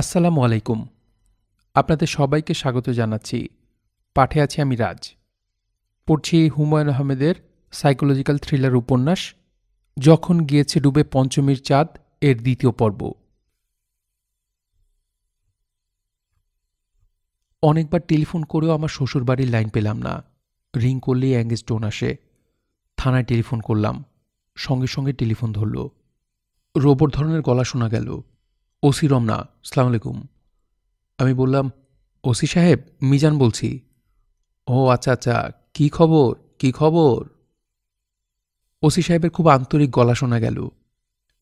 আসসালামু আলাইকুম আপনাদের সবাইকে স্বাগত জানাচ্ছি পাঠে আছি আমি রাজ পড়ছি হুমায়ুন আহমেদের সাইকোলজিক্যাল থ্রিলার উপন্যাস যখন গিয়েছে ডুবে পঞ্চমীর চাঁদ এর দ্বিতীয় পর্ব অনেকবার টেলিফোন করেও আমার শ্বশুরবাড়ির লাইন পেলাম না রিং করলেই অ্যাঙ্গেজ টোন আসে থানায় টেলিফোন করলাম সঙ্গে সঙ্গে টেলিফোন ধরল রোবট ধরনের গলা শোনা গেল ওসি রমনা সালাম আলাইকুম আমি বললাম ওসি সাহেব মিজান বলছি ও আচ্ছা আচ্ছা কি খবর কি খবর ওসি সাহেবের খুব আন্তরিক গলা শোনা গেল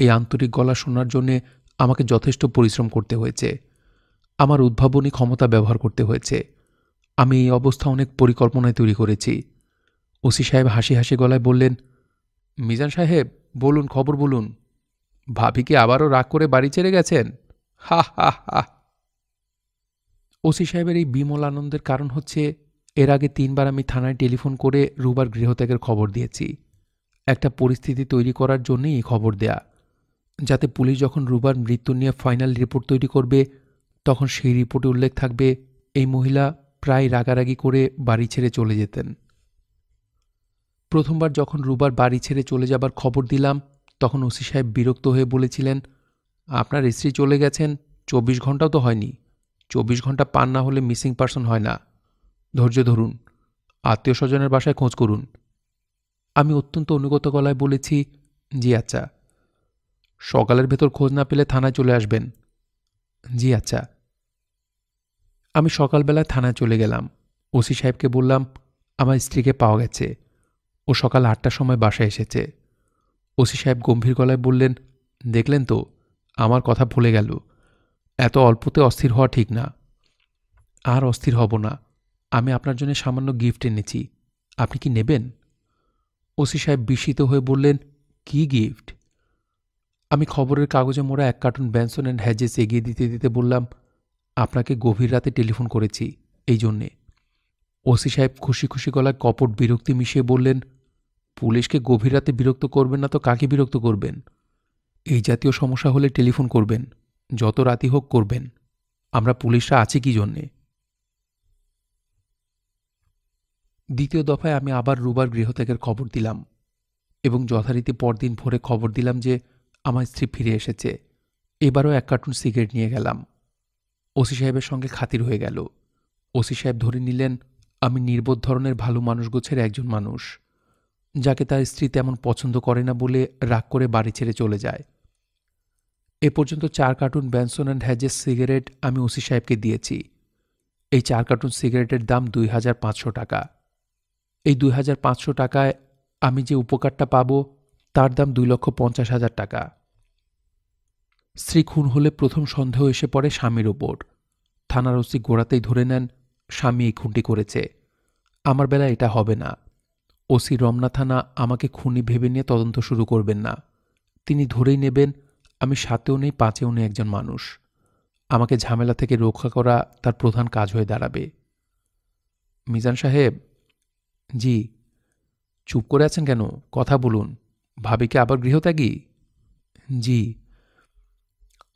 এই আন্তরিক গলা শোনার জন্যে আমাকে যথেষ্ট পরিশ্রম করতে হয়েছে আমার উদ্ভাবনী ক্ষমতা ব্যবহার করতে হয়েছে আমি এই অবস্থা অনেক পরিকল্পনায় তৈরি করেছি ওসি সাহেব হাসি হাসি গলায় বললেন মিজান সাহেব বলুন খবর বলুন ভাবি কি আবারও রাগ করে বাড়ি ছেড়ে গেছেন হা হা হা ওসি সাহেবের এই বিমল আনন্দের কারণ হচ্ছে এর আগে তিনবার আমি থানায় টেলিফোন করে রুবার গৃহত্যাগের খবর দিয়েছি একটা পরিস্থিতি তৈরি করার জন্যই এই খবর দেয়া যাতে পুলিশ যখন রুবার মৃত্যু নিয়ে ফাইনাল রিপোর্ট তৈরি করবে তখন সেই রিপোর্টে উল্লেখ থাকবে এই মহিলা প্রায় রাগারাগি করে বাড়ি ছেড়ে চলে যেতেন প্রথমবার যখন রুবার বাড়ি ছেড়ে চলে যাবার খবর দিলাম তখন ওসি সাহেব বিরক্ত হয়ে বলেছিলেন আপনার স্ত্রী চলে গেছেন চব্বিশ ঘন্টাও তো হয়নি চব্বিশ ঘন্টা পান না হলে মিসিং পার্সন হয় না ধৈর্য ধরুন আত্মীয় স্বজনের বাসায় খোঁজ করুন আমি অত্যন্ত অনুগত গলায় বলেছি জি আচ্ছা সকালের ভেতর খোঁজ না পেলে থানায় চলে আসবেন জি আচ্ছা আমি সকালবেলায় থানায় চলে গেলাম ওসি সাহেবকে বললাম আমার স্ত্রীকে পাওয়া গেছে ও সকাল আটটার সময় বাসায় এসেছে ওসি সাহেব গম্ভীর গলায় বললেন দেখলেন তো আমার কথা ভুলে গেল এত অল্পতে অস্থির হওয়া ঠিক না আর অস্থির হব না আমি আপনার জন্য সামান্য গিফট এনেছি আপনি কি নেবেন ওসি সাহেব বিস্মিত হয়ে বললেন কি গিফট আমি খবরের কাগজে মোড়া এক কার্টুন ব্যানসন অ্যান্ড হ্যাজেস এগিয়ে দিতে দিতে বললাম আপনাকে গভীর রাতে টেলিফোন করেছি এই জন্যে ওসি সাহেব খুশি খুশি গলায় কপট বিরক্তি মিশিয়ে বললেন পুলিশকে গভীর রাতে বিরক্ত করবেন না তো কাকে বিরক্ত করবেন এই জাতীয় সমস্যা হলে টেলিফোন করবেন যত রাতি হোক করবেন আমরা পুলিশরা আছি কি জন্যে দ্বিতীয় দফায় আমি আবার রুবার গৃহত্যাগের খবর দিলাম এবং যথারীতি পরদিন ভোরে খবর দিলাম যে আমার স্ত্রী ফিরে এসেছে এবারও এক কার্টুন সিগারেট নিয়ে গেলাম ওসি সাহেবের সঙ্গে খাতির হয়ে গেল ওসি সাহেব ধরে নিলেন আমি নির্বোধ ধরনের ভালো মানুষ গোছের একজন মানুষ যাকে তার স্ত্রী তেমন পছন্দ করে না বলে রাগ করে বাড়ি ছেড়ে চলে যায় এ পর্যন্ত চার কার্টুন ব্যানসন অ্যান্ড হ্যাজের সিগারেট আমি ওসি সাহেবকে দিয়েছি এই চার কার্টুন সিগারেটের দাম দুই হাজার পাঁচশো টাকা এই দুই হাজার পাঁচশো টাকায় আমি যে উপকারটা পাব তার দাম দুই লক্ষ পঞ্চাশ হাজার টাকা স্ত্রী খুন হলে প্রথম সন্দেহ এসে পড়ে স্বামীর ওপর থানার ওসি গোড়াতেই ধরে নেন স্বামী এই খুনটি করেছে আমার বেলা এটা হবে না ওসি রমনা থানা আমাকে খুনি ভেবে নিয়ে তদন্ত শুরু করবেন না তিনি ধরেই নেবেন আমি সাতেও নেই পাঁচেও নেই একজন মানুষ আমাকে ঝামেলা থেকে রক্ষা করা তার প্রধান কাজ হয়ে দাঁড়াবে মিজান সাহেব জি চুপ করে আছেন কেন কথা বলুন ভাবিকে আবার গৃহত্যাগী জি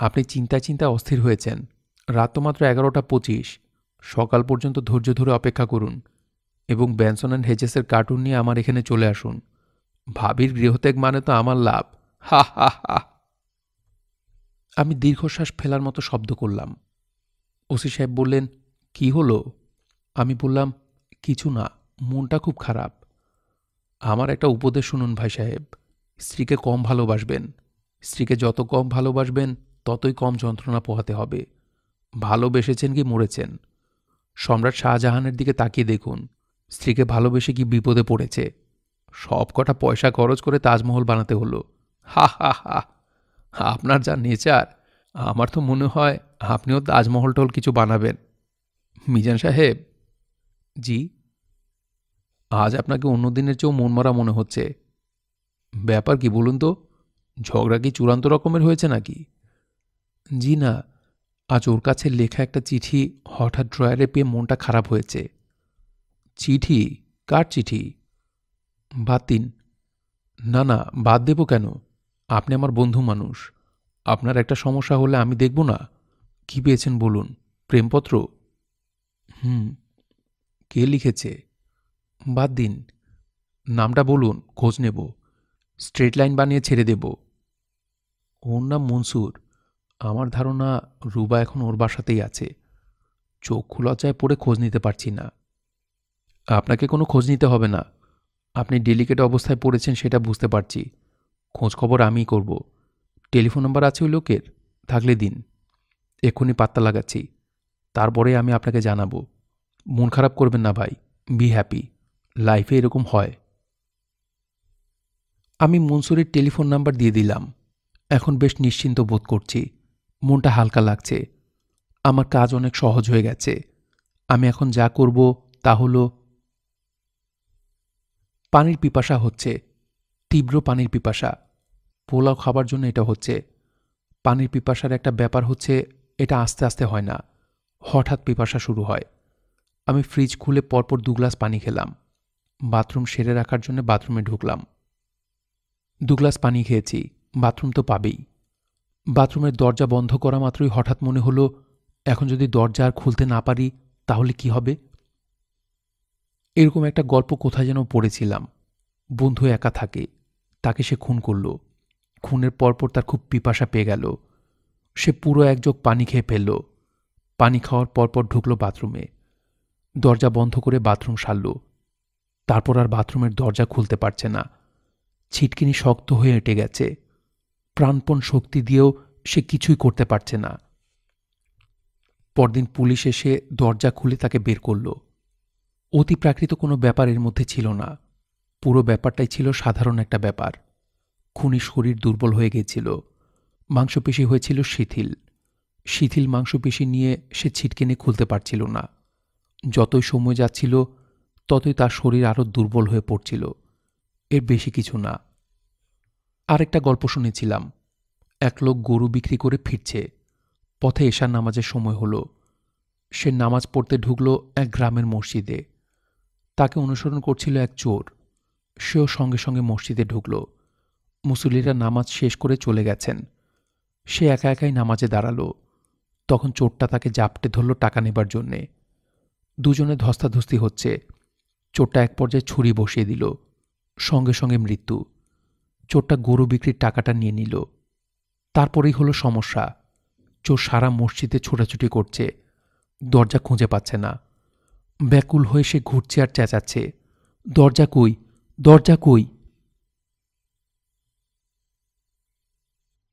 আপনি চিন্তা চিন্তা অস্থির হয়েছেন রাত তো মাত্র এগারোটা পঁচিশ সকাল পর্যন্ত ধৈর্য ধরে অপেক্ষা করুন এবং ব্যানসন অ্যান্ড হেজেসের কার্টুন নিয়ে আমার এখানে চলে আসুন ভাবির গৃহত্যাগ মানে তো আমার লাভ হা হা আমি দীর্ঘশ্বাস ফেলার মতো শব্দ করলাম ওসি সাহেব বললেন কি হলো আমি বললাম কিছু না মনটা খুব খারাপ আমার একটা উপদেশ শুনুন ভাই সাহেব স্ত্রীকে কম ভালোবাসবেন স্ত্রীকে যত কম ভালোবাসবেন ততই কম যন্ত্রণা পোহাতে হবে ভালোবেসেছেন কি মরেছেন সম্রাট শাহজাহানের দিকে তাকিয়ে দেখুন স্ত্রীকে ভালোবেসে কি বিপদে পড়েছে সব কটা পয়সা খরচ করে তাজমহল বানাতে হলো হা হা হা আপনার যা নেচার আমার তো মনে হয় আপনিও তাজমহল টল কিছু বানাবেন মিজান সাহেব জি আজ আপনাকে অন্য দিনের চেয়েও মনমারা মনে হচ্ছে ব্যাপার কি বলুন তো ঝগড়া কি চূড়ান্ত রকমের হয়েছে নাকি জি না আজ ওর কাছে লেখা একটা চিঠি হঠাৎ ড্রয়ারে পেয়ে মনটা খারাপ হয়েছে চিঠি কার চিঠি বাতিন না না বাদ দেব কেন আপনি আমার বন্ধু মানুষ আপনার একটা সমস্যা হলে আমি দেখব না কি পেয়েছেন বলুন প্রেমপত্র হুম কে লিখেছে বাদ দিন নামটা বলুন খোঁজ নেব স্ট্রেট লাইন বানিয়ে ছেড়ে দেব ওর নাম মনসুর আমার ধারণা রুবা এখন ওর বাসাতেই আছে চোখ খোলা চায় পড়ে খোঁজ নিতে পারছি না আপনাকে কোনো খোঁজ নিতে হবে না আপনি ডেলিকেট অবস্থায় পড়েছেন সেটা বুঝতে পারছি খোঁজ খবর আমিই করব টেলিফোন নাম্বার আছে ওই লোকের থাকলে দিন এক্ষুনি পাত্তা লাগাচ্ছি তারপরে আমি আপনাকে জানাবো মন খারাপ করবেন না ভাই বি হ্যাপি লাইফে এরকম হয় আমি মনসুরের টেলিফোন নাম্বার দিয়ে দিলাম এখন বেশ নিশ্চিন্ত বোধ করছি মনটা হালকা লাগছে আমার কাজ অনেক সহজ হয়ে গেছে আমি এখন যা করব তা হলো পানির পিপাসা হচ্ছে তীব্র পানির পিপাসা পোলাও খাবার জন্য এটা হচ্ছে পানির পিপাসার একটা ব্যাপার হচ্ছে এটা আস্তে আস্তে হয় না হঠাৎ পিপাসা শুরু হয় আমি ফ্রিজ খুলে পরপর দু গ্লাস পানি খেলাম বাথরুম সেরে রাখার জন্য বাথরুমে ঢুকলাম দু গ্লাস পানি খেয়েছি বাথরুম তো পাবেই বাথরুমের দরজা বন্ধ করা মাত্রই হঠাৎ মনে হলো এখন যদি দরজা আর খুলতে না পারি তাহলে কি হবে এরকম একটা গল্প কোথায় যেন পড়েছিলাম বন্ধু একা থাকে তাকে সে খুন করল খুনের পরপর তার খুব পিপাসা পেয়ে গেল সে পুরো একযোগ পানি খেয়ে ফেলল পানি খাওয়ার পরপর ঢুকলো বাথরুমে দরজা বন্ধ করে বাথরুম সারল তারপর আর বাথরুমের দরজা খুলতে পারছে না ছিটকিনি শক্ত হয়ে এঁটে গেছে প্রাণপণ শক্তি দিয়েও সে কিছুই করতে পারছে না পরদিন পুলিশ এসে দরজা খুলে তাকে বের করলো অতিপ্রাকৃত কোনো ব্যাপার এর মধ্যে ছিল না পুরো ব্যাপারটাই ছিল সাধারণ একটা ব্যাপার খুনি শরীর দুর্বল হয়ে গেছিল মাংসপেশি হয়েছিল শিথিল শিথিল মাংসপেশি নিয়ে সে ছিটকেনে খুলতে পারছিল না যতই সময় যাচ্ছিল ততই তার শরীর আরও দুর্বল হয়ে পড়ছিল এর বেশি কিছু না আরেকটা গল্প শুনেছিলাম এক লোক গরু বিক্রি করে ফিরছে পথে এশার নামাজের সময় হলো সে নামাজ পড়তে ঢুকল এক গ্রামের মসজিদে তাকে অনুসরণ করছিল এক চোর সেও সঙ্গে সঙ্গে মসজিদে ঢুকল মুসল্লিরা নামাজ শেষ করে চলে গেছেন সে একা একাই নামাজে দাঁড়ালো তখন চোরটা তাকে জাপটে ধরল টাকা নেবার জন্যে দুজনে ধস্তাধস্তি হচ্ছে চোরটা এক পর্যায়ে ছুরি বসিয়ে দিল সঙ্গে সঙ্গে মৃত্যু চোরটা গরু বিক্রির টাকাটা নিয়ে নিল তারপরেই হলো সমস্যা চোর সারা মসজিদে ছোটাছুটি করছে দরজা খুঁজে পাচ্ছে না ব্যাকুল হয়ে সে ঘুরছে আর চেঁচাচ্ছে দরজা কই দরজা কই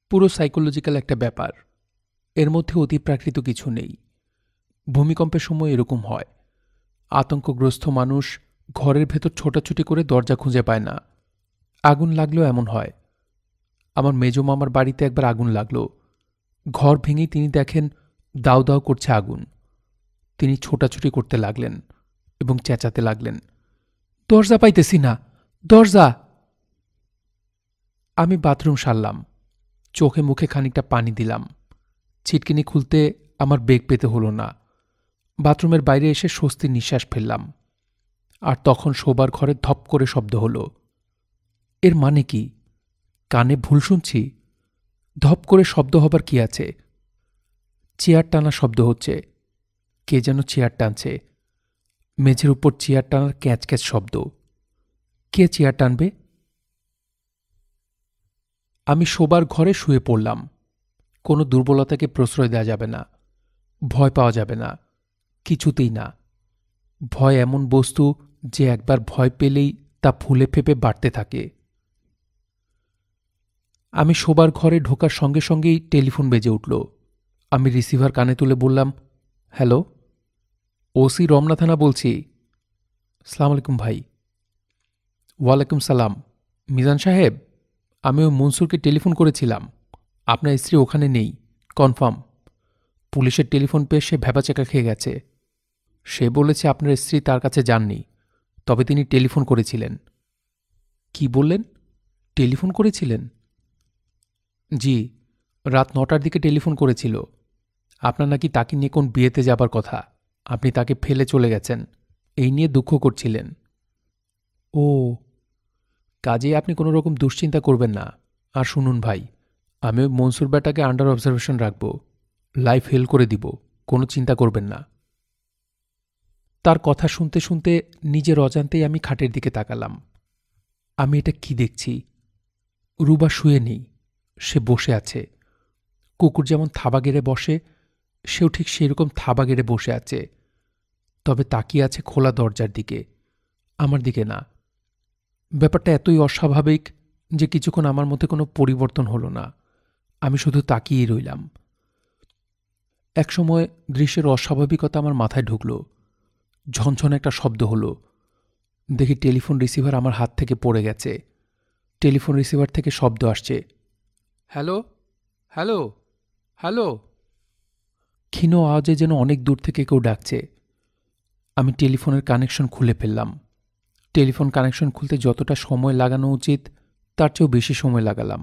পুরো সাইকোলজিক্যাল একটা ব্যাপার এর মধ্যে অতিপ্রাকৃত কিছু নেই ভূমিকম্পের সময় এরকম হয় আতঙ্কগ্রস্ত মানুষ ঘরের ভেতর ছোটাছুটি করে দরজা খুঁজে পায় না আগুন লাগলেও এমন হয় আমার মেজো মামার বাড়িতে একবার আগুন লাগলো ঘর ভেঙেই তিনি দেখেন দাও দাও করছে আগুন তিনি ছোটাছুটি করতে লাগলেন এবং চেঁচাতে লাগলেন দরজা পাইতেছি না দরজা আমি বাথরুম সারলাম চোখে মুখে খানিকটা পানি দিলাম ছিটকিনি খুলতে আমার বেগ পেতে হলো না বাথরুমের বাইরে এসে স্বস্তির নিঃশ্বাস ফেললাম আর তখন শোবার ঘরে ধপ করে শব্দ হল এর মানে কি কানে ভুল শুনছি ধপ করে শব্দ হবার কি আছে চেয়ার টানা শব্দ হচ্ছে কে যেন চেয়ার টানছে মেঝের উপর চেয়ার টানার ক্যাঁচ ক্যাঁচ শব্দ কে চেয়ার টানবে আমি শোবার ঘরে শুয়ে পড়লাম কোনো দুর্বলতাকে প্রশ্রয় দেওয়া যাবে না ভয় পাওয়া যাবে না কিছুতেই না ভয় এমন বস্তু যে একবার ভয় পেলেই তা ফুলে ফেপে বাড়তে থাকে আমি শোবার ঘরে ঢোকার সঙ্গে সঙ্গেই টেলিফোন বেজে উঠল আমি রিসিভার কানে তুলে বললাম হ্যালো ওসি রমনা থানা বলছি সালাম আলাইকুম ভাই ওয়ালাইকুম সালাম মিজান সাহেব আমি ওই মনসুরকে টেলিফোন করেছিলাম আপনার স্ত্রী ওখানে নেই কনফার্ম পুলিশের টেলিফোন পেয়ে সে ভ্যাবাচাকা খেয়ে গেছে সে বলেছে আপনার স্ত্রী তার কাছে যাননি তবে তিনি টেলিফোন করেছিলেন কি বললেন টেলিফোন করেছিলেন জি রাত নটার দিকে টেলিফোন করেছিল আপনার নাকি তাকে নিয়ে কোন বিয়েতে যাবার কথা আপনি তাকে ফেলে চলে গেছেন এই নিয়ে দুঃখ করছিলেন ও কাজে আপনি কোনো রকম দুশ্চিন্তা করবেন না আর শুনুন ভাই আমি ওই মনসুর ব্যাটাকে আন্ডার অবজারভেশন রাখব লাইফ হেল করে দিব কোনো চিন্তা করবেন না তার কথা শুনতে শুনতে নিজের অজান্তেই আমি খাটের দিকে তাকালাম আমি এটা কি দেখছি রুবা শুয়ে নেই সে বসে আছে কুকুর যেমন থাবা গেড়ে বসে সেও ঠিক সেরকম থাবা গেড়ে বসে আছে তবে তাকিয়ে আছে খোলা দরজার দিকে আমার দিকে না ব্যাপারটা এতই অস্বাভাবিক যে কিছুক্ষণ আমার মধ্যে কোনো পরিবর্তন হলো না আমি শুধু তাকিয়েই রইলাম একসময় দৃশ্যের অস্বাভাবিকতা আমার মাথায় ঢুকল ঝনঝন একটা শব্দ হলো দেখি টেলিফোন রিসিভার আমার হাত থেকে পড়ে গেছে টেলিফোন রিসিভার থেকে শব্দ আসছে হ্যালো হ্যালো হ্যালো ক্ষীণ আওয়াজে যেন অনেক দূর থেকে কেউ ডাকছে আমি টেলিফোনের কানেকশন খুলে ফেললাম টেলিফোন কানেকশন খুলতে যতটা সময় লাগানো উচিত তার চেয়েও বেশি সময় লাগালাম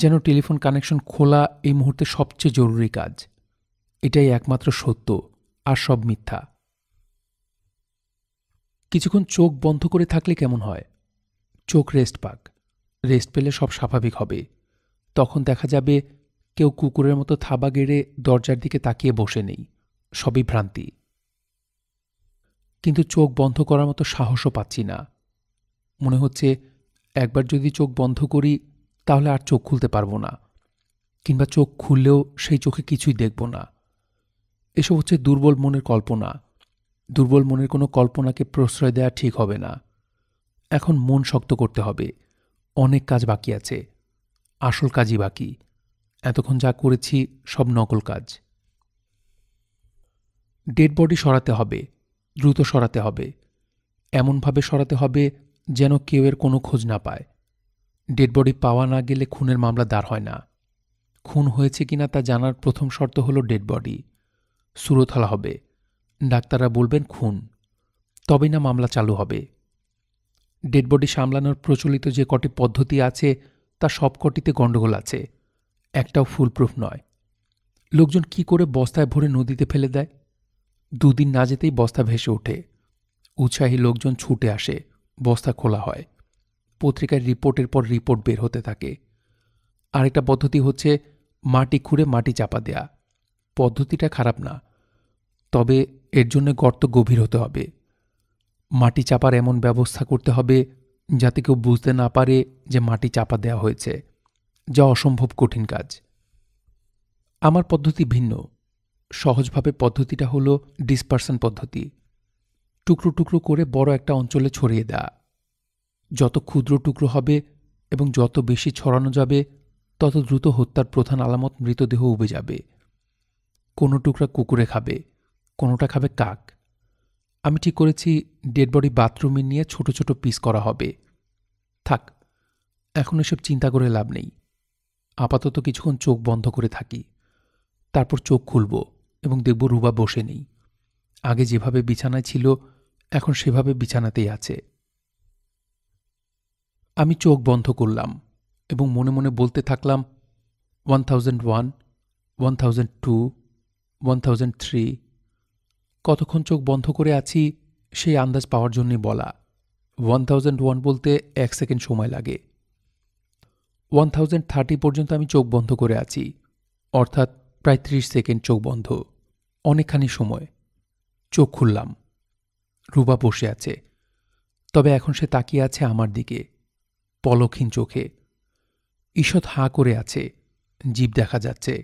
যেন টেলিফোন কানেকশন খোলা এই মুহূর্তে সবচেয়ে জরুরি কাজ এটাই একমাত্র সত্য আর সব মিথ্যা কিছুক্ষণ চোখ বন্ধ করে থাকলে কেমন হয় চোখ রেস্ট পাক রেস্ট পেলে সব স্বাভাবিক হবে তখন দেখা যাবে কেউ কুকুরের মতো থাবা গেড়ে দরজার দিকে তাকিয়ে বসে নেই সবই ভ্রান্তি কিন্তু চোখ বন্ধ করার মতো সাহসও পাচ্ছি না মনে হচ্ছে একবার যদি চোখ বন্ধ করি তাহলে আর চোখ খুলতে পারবো না কিংবা চোখ খুললেও সেই চোখে কিছুই দেখব না এসব হচ্ছে দুর্বল মনের কল্পনা দুর্বল মনের কোনো কল্পনাকে প্রশ্রয় দেওয়া ঠিক হবে না এখন মন শক্ত করতে হবে অনেক কাজ বাকি আছে আসল কাজই বাকি এতক্ষণ যা করেছি সব নকল কাজ ডেড বডি সরাতে হবে দ্রুত সরাতে হবে এমনভাবে সরাতে হবে যেন কেউ এর কোনো খোঁজ না পায় ডেড বডি পাওয়া না গেলে খুনের মামলা দাঁড় হয় না খুন হয়েছে কিনা তা জানার প্রথম শর্ত হলো ডেড বডি সুরতহালা হবে ডাক্তাররা বলবেন খুন তবেই না মামলা চালু হবে ডেড বডি সামলানোর প্রচলিত যে কটি পদ্ধতি আছে তা সবকটিতে গণ্ডগোল আছে একটাও ফুলপ্রুফ নয় লোকজন কি করে বস্তায় ভরে নদীতে ফেলে দেয় দুদিন না যেতেই বস্তা ভেসে ওঠে উৎসাহী লোকজন ছুটে আসে বস্তা খোলা হয় পত্রিকায় রিপোর্টের পর রিপোর্ট বের হতে থাকে আরেকটা পদ্ধতি হচ্ছে মাটি খুঁড়ে মাটি চাপা দেয়া পদ্ধতিটা খারাপ না তবে এর জন্য গর্ত গভীর হতে হবে মাটি চাপার এমন ব্যবস্থা করতে হবে যাতে কেউ বুঝতে না পারে যে মাটি চাপা দেওয়া হয়েছে যা অসম্ভব কঠিন কাজ আমার পদ্ধতি ভিন্ন সহজভাবে পদ্ধতিটা হলো ডিসপার্সন পদ্ধতি টুকরো টুকরো করে বড় একটা অঞ্চলে ছড়িয়ে দেয়া যত ক্ষুদ্র টুকরো হবে এবং যত বেশি ছড়ানো যাবে তত দ্রুত হত্যার প্রধান আলামত মৃতদেহ উবে যাবে কোনো টুকরা কুকুরে খাবে কোনোটা খাবে কাক আমি ঠিক করেছি ডেড বডি বাথরুমে নিয়ে ছোট ছোট পিস করা হবে থাক এখন এসব চিন্তা করে লাভ নেই আপাতত কিছুক্ষণ চোখ বন্ধ করে থাকি তারপর চোখ খুলব এবং দেখব রুবা বসে নেই আগে যেভাবে বিছানায় ছিল এখন সেভাবে বিছানাতেই আছে আমি চোখ বন্ধ করলাম এবং মনে মনে বলতে থাকলাম one thousand one one thousand two one thousand three কতক্ষণ চোখ বন্ধ করে আছি সেই আন্দাজ পাওয়ার জন্যে বলা ওয়ান থাউজেন্ড ওয়ান বলতে এক সেকেন্ড সময় লাগে ওয়ান থাউজেন্ড থার্টি পর্যন্ত আমি চোখ বন্ধ করে আছি অর্থাৎ প্রায় ত্রিশ সেকেন্ড চোখ বন্ধ অনেকখানি সময় চোখ খুললাম রুবা বসে আছে তবে এখন সে তাকিয়ে আছে আমার দিকে পলক্ষীন চোখে ঈষৎ হাঁ করে আছে জীব দেখা যাচ্ছে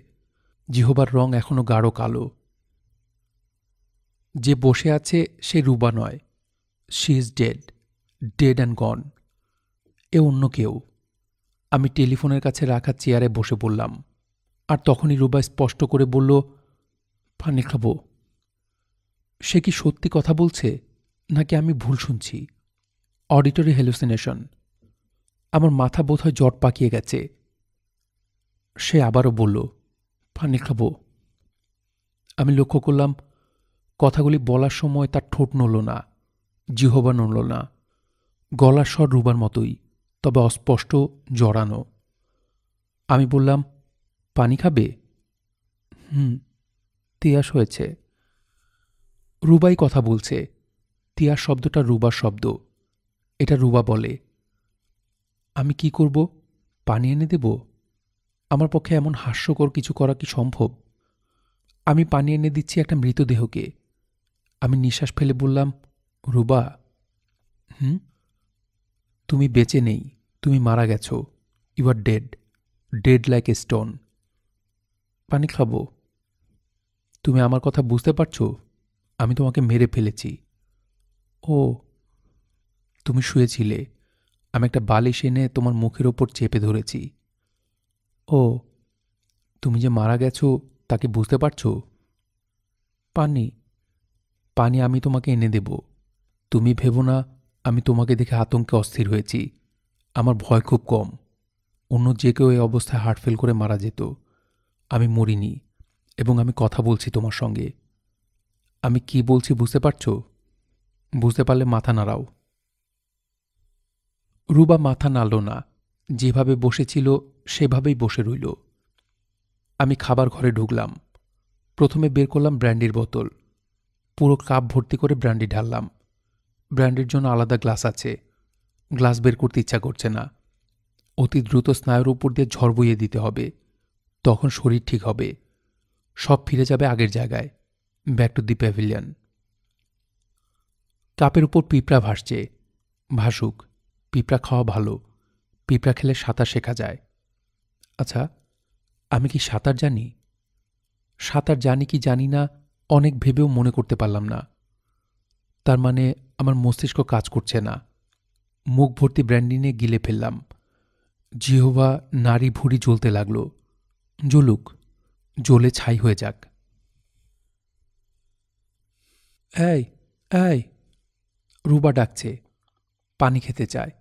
জিহবার রং এখনও গাঢ় কালো যে বসে আছে সে রুবা নয় she is dead dead and gone এ অন্য কেউ আমি টেলিফোনের কাছে রাখা চেয়ারে বসে পড়লাম আর তখনই রুবা স্পষ্ট করে বলল পানি খাবো সে কি সত্যি কথা বলছে নাকি আমি ভুল শুনছি অডিটরি হ্যালুসিনেশন আমার মাথা বোধহয় জট পাকিয়ে গেছে সে আবারও বলল পানি খাবো আমি লক্ষ্য করলাম কথাগুলি বলার সময় তার ঠোঁট নড়ল না জিহবা নড়ল না গলার স্বর রুবার মতোই তবে অস্পষ্ট জড়ানো আমি বললাম পানি খাবে হুম তিয়াস হয়েছে রুবাই কথা বলছে তিয়াস শব্দটা রুবা শব্দ এটা রুবা বলে আমি কি করব পানি এনে দেব আমার পক্ষে এমন হাস্যকর কিছু করা কি সম্ভব আমি পানি এনে দিচ্ছি একটা মৃতদেহকে আমি নিঃশ্বাস ফেলে বললাম রুবা হুম তুমি বেঁচে নেই তুমি মারা গেছো you are dead dead like a stone পানি খাবো তুমি আমার কথা বুঝতে পারছো আমি তোমাকে মেরে ফেলেছি ও তুমি শুয়েছিলে আমি একটা বালিশ এনে তোমার মুখের ওপর চেপে ধরেছি ও তুমি যে মারা গেছো তাকে বুঝতে পারছো পানি পানি আমি তোমাকে এনে দেব তুমি ভেবো না আমি তোমাকে দেখে আতঙ্কে অস্থির হয়েছি আমার ভয় খুব কম অন্য যে কেউ এই অবস্থায় হার্ট ফেল করে মারা যেত আমি মরিনি এবং আমি কথা বলছি তোমার সঙ্গে আমি কি বলছি বুঝতে পারছ বুঝতে পারলে মাথা নাড়াও রুবা মাথা নাড়ল না যেভাবে বসেছিল সেভাবেই বসে রইল আমি খাবার ঘরে ঢুকলাম প্রথমে বের করলাম ব্র্যান্ডির বোতল পুরো কাপ ভর্তি করে ব্র্যান্ডি ঢাললাম ব্র্যান্ডের জন্য আলাদা গ্লাস আছে গ্লাস বের করতে ইচ্ছা করছে না অতি দ্রুত স্নায়ুর উপর দিয়ে ঝড় বইয়ে দিতে হবে তখন শরীর ঠিক হবে সব ফিরে যাবে আগের জায়গায় ব্যাক টু দি প্যাভিলিয়ন কাপের উপর পিঁপড়া ভাসছে ভাসুক পিঁপড়া খাওয়া ভালো পিঁপড়া খেলে সাঁতার শেখা যায় আচ্ছা আমি কি সাঁতার জানি সাঁতার জানি কি জানি না অনেক ভেবেও মনে করতে পারলাম না তার মানে আমার মস্তিষ্ক কাজ করছে না মুখ ভর্তি নিয়ে গিলে ফেললাম জিহবা নারী ভুড়ি জ্বলতে লাগল জ্বলুক জ্বলে ছাই হয়ে যাক এই এই রুবা ডাকছে পানি খেতে চায়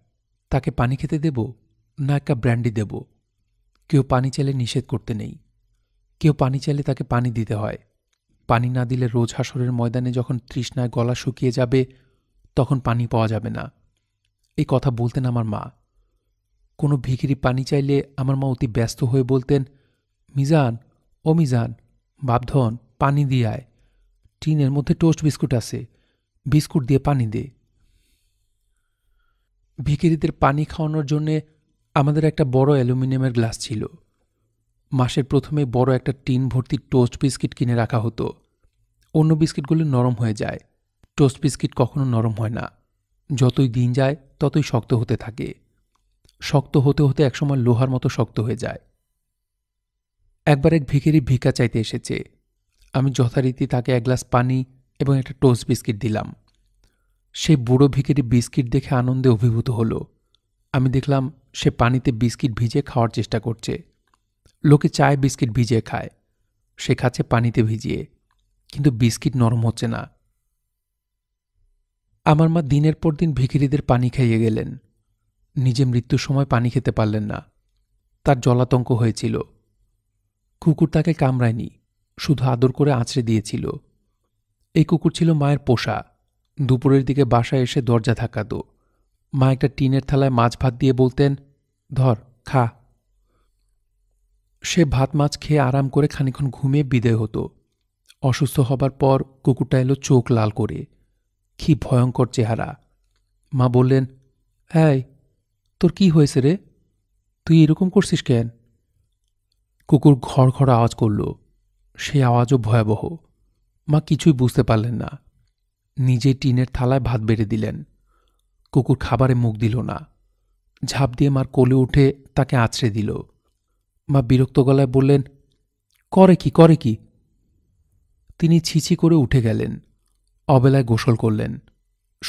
তাকে পানি খেতে দেব না একটা ব্র্যান্ডি দেব কেউ পানি চাইলে নিষেধ করতে নেই কেউ পানি চাইলে তাকে পানি দিতে হয় পানি না দিলে রোজ হাসরের ময়দানে যখন তৃষ্ণায় গলা শুকিয়ে যাবে তখন পানি পাওয়া যাবে না এই কথা বলতেন আমার মা কোনো ভিখিরি পানি চাইলে আমার মা অতি ব্যস্ত হয়ে বলতেন মিজান ও মিজান বাপধন পানি দিয়ে আয় টিনের মধ্যে টোস্ট বিস্কুট আছে বিস্কুট দিয়ে পানি দে ভিখিরিদের পানি খাওয়ানোর জন্যে আমাদের একটা বড় অ্যালুমিনিয়ামের গ্লাস ছিল মাসের প্রথমে বড় একটা টিন ভর্তি টোস্ট বিস্কিট কিনে রাখা হতো অন্য বিস্কিটগুলো নরম হয়ে যায় টোস্ট বিস্কিট কখনো নরম হয় না যতই দিন যায় ততই শক্ত হতে থাকে শক্ত হতে হতে একসময় লোহার মতো শক্ত হয়ে যায় একবার এক ভিখেরি ভিকা চাইতে এসেছে আমি যথারীতি তাকে এক গ্লাস পানি এবং একটা টোস্ট বিস্কিট দিলাম সে বুড়ো ভিখেরি বিস্কিট দেখে আনন্দে অভিভূত হলো আমি দেখলাম সে পানিতে বিস্কিট ভিজে খাওয়ার চেষ্টা করছে লোকে চায় বিস্কিট ভিজিয়ে খায় সে খাচ্ছে পানিতে ভিজিয়ে কিন্তু বিস্কিট নরম হচ্ছে না আমার মা দিনের পর দিন ভিখিরিদের পানি খাইয়ে গেলেন নিজে মৃত্যুর সময় পানি খেতে পারলেন না তার জলাতঙ্ক হয়েছিল কুকুর তাকে কামড়ায়নি শুধু আদর করে আঁচড়ে দিয়েছিল এই কুকুর ছিল মায়ের পোষা দুপুরের দিকে বাসায় এসে দরজা থাকাতো মা একটা টিনের থালায় মাছ ভাত দিয়ে বলতেন ধর খা সে ভাত মাছ খেয়ে আরাম করে খানিক্ষণ ঘুমিয়ে বিদেয় হতো অসুস্থ হবার পর কুকুরটা এলো চোখ লাল করে কি ভয়ঙ্কর চেহারা মা বললেন হ্যাঁ তোর কি হয়েছে রে তুই এরকম করছিস কেন কুকুর ঘর ঘর আওয়াজ করল সে আওয়াজও ভয়াবহ মা কিছুই বুঝতে পারলেন না নিজে টিনের থালায় ভাত বেড়ে দিলেন কুকুর খাবারে মুখ দিল না ঝাঁপ দিয়ে মার কোলে উঠে তাকে আছড়ে দিল মা বিরক্ত গলায় বললেন করে কি করে কি তিনি ছিছি করে উঠে গেলেন অবেলায় গোসল করলেন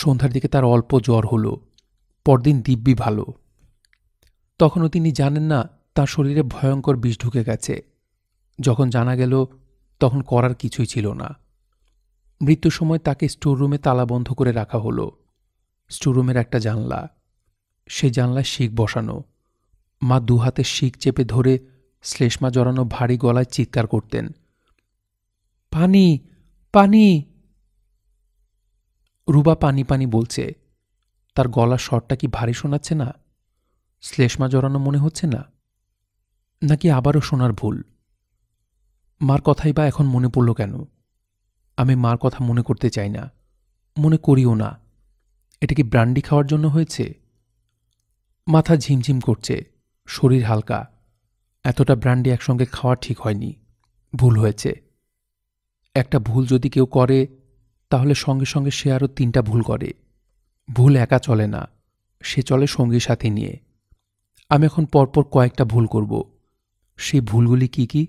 সন্ধ্যার দিকে তার অল্প জ্বর হল পরদিন দিব্যি ভালো তখনও তিনি জানেন না তার শরীরে ভয়ঙ্কর বিষ ঢুকে গেছে যখন জানা গেল তখন করার কিছুই ছিল না মৃত্যুর সময় তাকে স্টোররুমে তালা বন্ধ করে রাখা হলো স্টোররুমের একটা জানলা সে জানলায় শিখ বসানো মা দুহাতে শিখ চেপে ধরে শ্লেষ্মা জড়ানো ভারী গলায় চিৎকার করতেন পানি পানি রুবা পানি পানি বলছে তার গলার স্বরটা কি ভারী শোনাচ্ছে না শ্লেষ্মা জড়ানো মনে হচ্ছে না নাকি আবারও শোনার ভুল মার কথাই বা এখন মনে পড়ল কেন আমি মার কথা মনে করতে চাই না মনে করিও না এটা কি ব্রান্ডি খাওয়ার জন্য হয়েছে মাথা ঝিমঝিম করছে শরীর হালকা এতটা ব্র্যান্ডি একসঙ্গে খাওয়া ঠিক হয়নি ভুল হয়েছে একটা ভুল যদি কেউ করে তাহলে সঙ্গে সঙ্গে সে আরও তিনটা ভুল করে ভুল একা চলে না সে চলে সঙ্গী সাথে নিয়ে আমি এখন পরপর কয়েকটা ভুল করব সেই ভুলগুলি কি কি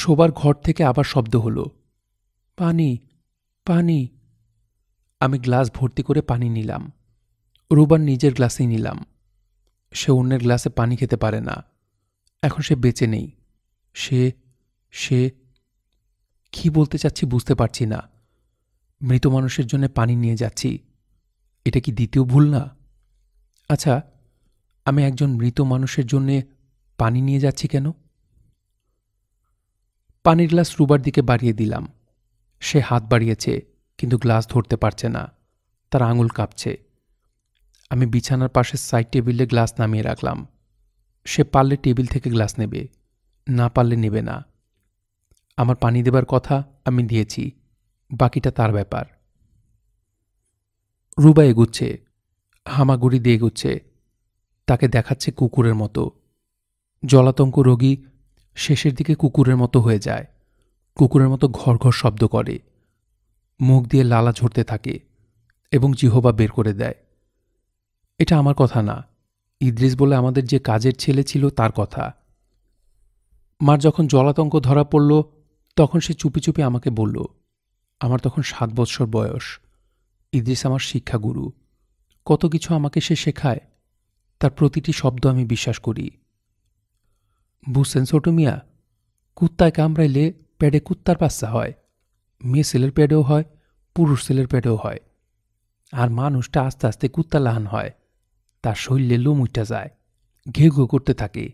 শোবার ঘর থেকে আবার শব্দ হল পানি পানি আমি গ্লাস ভর্তি করে পানি নিলাম রুবার নিজের গ্লাসেই নিলাম সে অন্যের গ্লাসে পানি খেতে পারে না এখন সে বেঁচে নেই সে সে কি বলতে চাচ্ছি বুঝতে পারছি না মৃত মানুষের জন্য পানি নিয়ে যাচ্ছি এটা কি দ্বিতীয় ভুল না আচ্ছা আমি একজন মৃত মানুষের জন্যে পানি নিয়ে যাচ্ছি কেন পানির গ্লাস রুবার দিকে বাড়িয়ে দিলাম সে হাত বাড়িয়েছে কিন্তু গ্লাস ধরতে পারছে না তার আঙুল কাঁপছে আমি বিছানার পাশের সাইড টেবিলে গ্লাস নামিয়ে রাখলাম সে পারলে টেবিল থেকে গ্লাস নেবে না পারলে নেবে না আমার পানি দেবার কথা আমি দিয়েছি বাকিটা তার ব্যাপার রুবা এগুচ্ছে হামাগুড়ি দিয়ে এগুচ্ছে তাকে দেখাচ্ছে কুকুরের মতো জলাতঙ্ক রোগী শেষের দিকে কুকুরের মতো হয়ে যায় কুকুরের মতো ঘর ঘর শব্দ করে মুখ দিয়ে লালা ঝরতে থাকে এবং জিহবা বের করে দেয় এটা আমার কথা না ইদ্রিস বলে আমাদের যে কাজের ছেলে ছিল তার কথা মার যখন জলাতঙ্ক ধরা পড়ল তখন সে চুপি চুপি আমাকে বলল আমার তখন সাত বছর বয়স ইদ্রিস আমার শিক্ষাগুরু কত কিছু আমাকে সে শেখায় তার প্রতিটি শব্দ আমি বিশ্বাস করি বুঝছেন সোটোমিয়া কুত্তায় কামড়াইলে প্যাডে কুত্তার বাচ্চা হয় মেয়ে ছেলের প্যাডেও হয় পুরুষ ছেলের প্যাডেও হয় আর মানুষটা আস্তে আস্তে কুত্তা লাহান হয় তার শৈল্যে লোম উঠা যায় ঘে ঘু করতে থাকে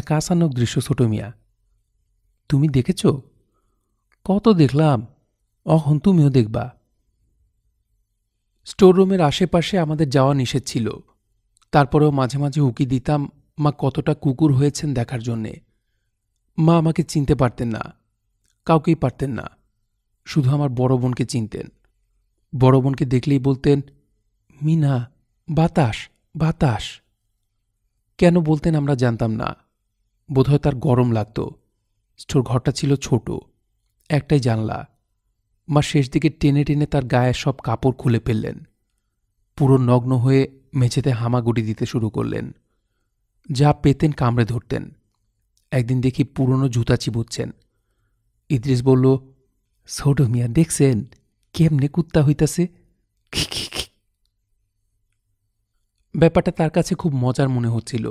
এক আসানক দৃশ্য ছোট মিয়া তুমি দেখেছ কত দেখলাম অহন তুমিও দেখবা স্টোররুমের আশেপাশে আমাদের যাওয়া নিষেধ ছিল তারপরেও মাঝে মাঝে উকি দিতাম মা কতটা কুকুর হয়েছেন দেখার জন্যে মা আমাকে চিনতে পারতেন না কাউকেই পারতেন না শুধু আমার বড় বোনকে চিনতেন বড় বোনকে দেখলেই বলতেন মিনা বাতাস বাতাস কেন বলতেন আমরা জানতাম না বোধহয় তার গরম লাগত স্টোর ঘরটা ছিল ছোট একটাই জানলা মা শেষ দিকে টেনে টেনে তার গায়ে সব কাপড় খুলে ফেললেন পুরো নগ্ন হয়ে মেঝেতে হামাগুড়ি দিতে শুরু করলেন যা পেতেন কামড়ে ধরতেন একদিন দেখি পুরনো জুতা চিবুচ্ছেন ইদ্রিস বলল ছোট মিয়া দেখছেন কেমনে কুত্তা হইতাছে ব্যাপারটা তার কাছে খুব মজার মনে হচ্ছিল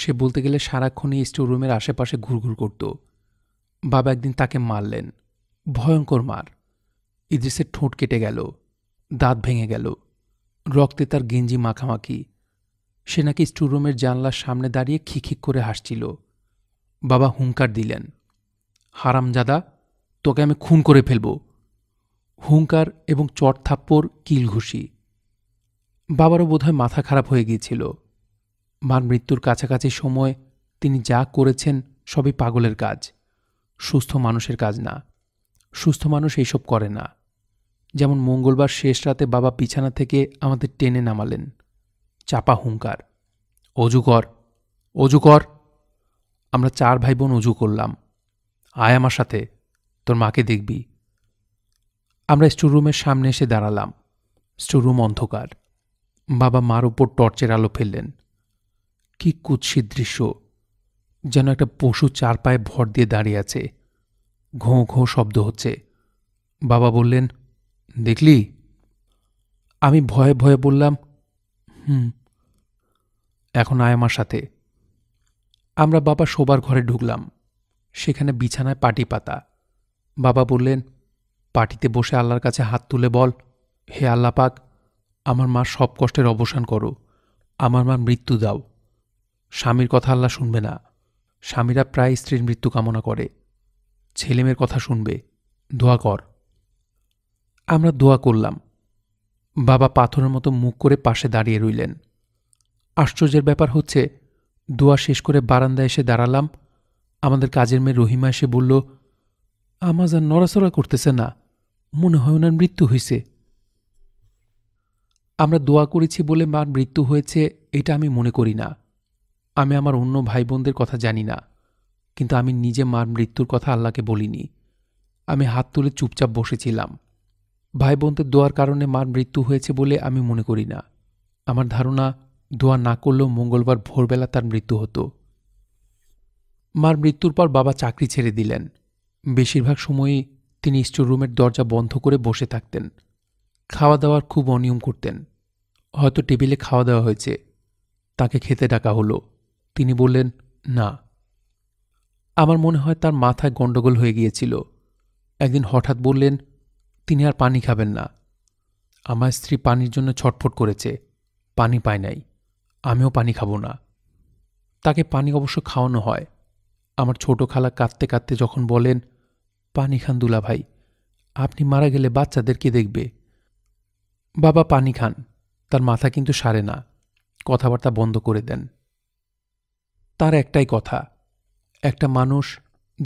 সে বলতে গেলে সারাক্ষণই স্টোররুমের আশেপাশে ঘুরঘুর করত বাবা একদিন তাকে মারলেন ভয়ঙ্কর মার ইদ্রিসের ঠোঁট কেটে গেল দাঁত ভেঙে গেল রক্তে তার গেঞ্জি মাখামাখি সে নাকি স্টোররুমের জানলার সামনে দাঁড়িয়ে খিখিক করে হাসছিল বাবা হুঙ্কার দিলেন হারামজাদা তোকে আমি খুন করে ফেলব হুঙ্কার এবং চট থাপ্পর কিল ঘুষি বাবারও বোধহয় মাথা খারাপ হয়ে গিয়েছিল মার মৃত্যুর কাছাকাছি সময় তিনি যা করেছেন সবই পাগলের কাজ সুস্থ মানুষের কাজ না সুস্থ মানুষ এইসব করে না যেমন মঙ্গলবার শেষ রাতে বাবা বিছানা থেকে আমাদের টেনে নামালেন চাপা হুঙ্কার অজু কর অজু কর আমরা চার ভাই বোন অজু করলাম আয় আমার সাথে তোর মাকে দেখবি আমরা স্টোররুমের সামনে এসে দাঁড়ালাম স্টোররুম অন্ধকার বাবা মার উপর টর্চের আলো ফেললেন কি কুৎসিত দৃশ্য যেন একটা পশু চার পায়ে ভর দিয়ে দাঁড়িয়ে আছে ঘোঁ ঘোঁ শব্দ হচ্ছে বাবা বললেন দেখলি আমি ভয়ে ভয়ে বললাম হুম এখন আয় আমার সাথে আমরা বাবা শোবার ঘরে ঢুকলাম সেখানে বিছানায় পাটি পাতা বাবা বললেন পাটিতে বসে আল্লাহর কাছে হাত তুলে বল হে আল্লাপাক পাক আমার মা সব কষ্টের অবসান করো আমার মা মৃত্যু দাও স্বামীর কথা আল্লাহ শুনবে না স্বামীরা প্রায় স্ত্রীর মৃত্যু কামনা করে ছেলেমেয়ের কথা শুনবে দোয়া কর আমরা দোয়া করলাম বাবা পাথরের মতো মুখ করে পাশে দাঁড়িয়ে রইলেন আশ্চর্যের ব্যাপার হচ্ছে দোয়া শেষ করে বারান্দায় এসে দাঁড়ালাম আমাদের কাজের মেয়ে রহিমা এসে বলল আমাজ আর নড়াচড়া করতেছে না মনে হয় ওনার মৃত্যু হয়েছে আমরা দোয়া করেছি বলে মার মৃত্যু হয়েছে এটা আমি মনে করি না আমি আমার অন্য ভাই বোনদের কথা জানি না কিন্তু আমি নিজে মার মৃত্যুর কথা আল্লাহকে বলিনি আমি হাত তুলে চুপচাপ বসেছিলাম ভাই বোনদের দোয়ার কারণে মার মৃত্যু হয়েছে বলে আমি মনে করি না আমার ধারণা দোয়া না করলেও মঙ্গলবার ভোরবেলা তার মৃত্যু হতো মার মৃত্যুর পর বাবা চাকরি ছেড়ে দিলেন বেশিরভাগ সময়ই তিনি স্টোররুমের দরজা বন্ধ করে বসে থাকতেন খাওয়া দাওয়ার খুব অনিয়ম করতেন হয়তো টেবিলে খাওয়া দাওয়া হয়েছে তাকে খেতে ডাকা হলো তিনি বললেন না আমার মনে হয় তার মাথায় গণ্ডগোল হয়ে গিয়েছিল একদিন হঠাৎ বললেন তিনি আর পানি খাবেন না আমার স্ত্রী পানির জন্য ছটফট করেছে পানি পায় নাই আমিও পানি খাব না তাকে পানি অবশ্য খাওয়ানো হয় আমার ছোট খালা কাঁদতে কাঁদতে যখন বলেন পানি খান দুলা ভাই আপনি মারা গেলে বাচ্চাদের কে দেখবে বাবা পানি খান তার মাথা কিন্তু সারে না কথাবার্তা বন্ধ করে দেন তার একটাই কথা একটা মানুষ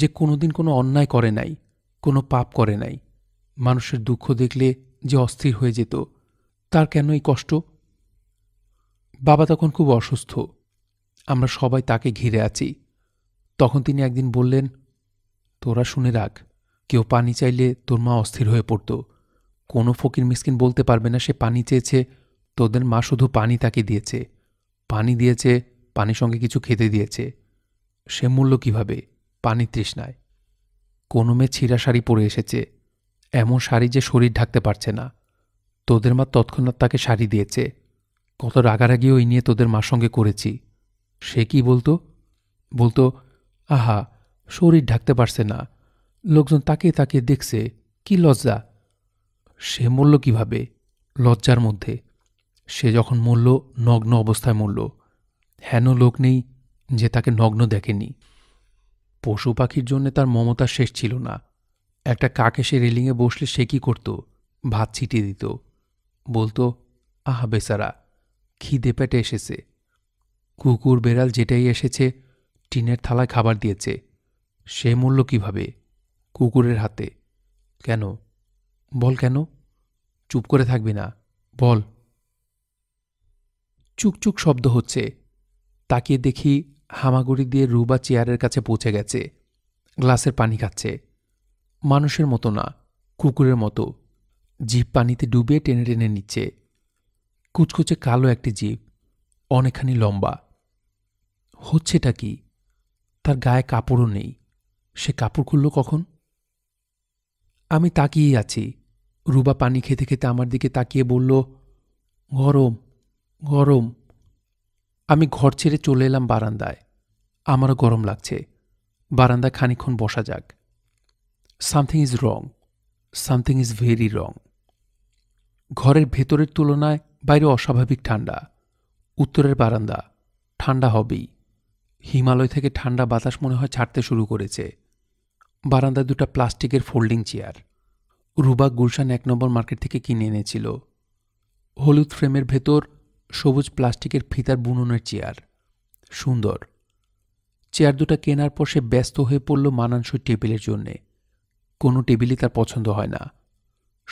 যে কোনোদিন কোনো অন্যায় করে নাই কোনো পাপ করে নাই মানুষের দুঃখ দেখলে যে অস্থির হয়ে যেত তার কেন এই কষ্ট বাবা তখন খুব অসুস্থ আমরা সবাই তাকে ঘিরে আছি তখন তিনি একদিন বললেন তোরা শুনে রাখ কেউ পানি চাইলে তোর মা অস্থির হয়ে পড়ত কোনো ফকির মিসকিন বলতে পারবে না সে পানি চেয়েছে তোদের মা শুধু পানি তাকে দিয়েছে পানি দিয়েছে পানি সঙ্গে কিছু খেতে দিয়েছে সে মূল্য কিভাবে পানি তৃষ্ণায় কোনো মেয়ে ছিঁড়া শাড়ি পরে এসেছে এমন শাড়ি যে শরীর ঢাকতে পারছে না তোদের মা তৎক্ষণাৎ তাকে শাড়ি দিয়েছে কত রাগারাগি ওই নিয়ে তোদের মার সঙ্গে করেছি সে কি বলতো বলতো আহা শরীর ঢাকতে পারছে না লোকজন তাকে তাকে দেখছে কি লজ্জা সে মূল্য কিভাবে লজ্জার মধ্যে সে যখন মরল নগ্ন অবস্থায় মরল হেন লোক নেই যে তাকে নগ্ন দেখেনি পশু পাখির জন্যে তার মমতা শেষ ছিল না একটা কাকে সে রেলিংয়ে বসলে সে কি করত ভাত ছিটিয়ে দিত বলতো আহা বেসারা খিদে পেটে এসেছে কুকুর বেড়াল যেটাই এসেছে টিনের থালায় খাবার দিয়েছে সে মূল্য কিভাবে কুকুরের হাতে কেন বল কেন চুপ করে থাকবি না বল চুকচুক শব্দ হচ্ছে তাকিয়ে দেখি হামাগুড়ি দিয়ে রুবা চেয়ারের কাছে পৌঁছে গেছে গ্লাসের পানি খাচ্ছে মানুষের মতো না কুকুরের মতো জিভ পানিতে ডুবে টেনে টেনে নিচ্ছে কুচকুচে কালো একটি জিভ অনেকখানি লম্বা হচ্ছেটা কি তার গায়ে কাপড়ও নেই সে কাপড় খুলল কখন আমি তাকিয়েই আছি রুবা পানি খেতে খেতে আমার দিকে তাকিয়ে বলল গরম গরম আমি ঘর ছেড়ে চলে এলাম বারান্দায় আমারও গরম লাগছে বারান্দায় খানিক্ষণ বসা যাক something is wrong something is very wrong ঘরের ভেতরের তুলনায় বাইরে অস্বাভাবিক ঠান্ডা উত্তরের বারান্দা ঠান্ডা হবেই হিমালয় থেকে ঠান্ডা বাতাস মনে হয় ছাড়তে শুরু করেছে বারান্দা দুটা প্লাস্টিকের ফোল্ডিং চেয়ার রুবা গুলশান এক নম্বর মার্কেট থেকে কিনে এনেছিল হলুদ ফ্রেমের ভেতর সবুজ প্লাস্টিকের ফিতার বুননের চেয়ার সুন্দর চেয়ার দুটা কেনার পর সে ব্যস্ত হয়ে পড়ল মানানসই টেবিলের জন্যে কোনো টেবিলই তার পছন্দ হয় না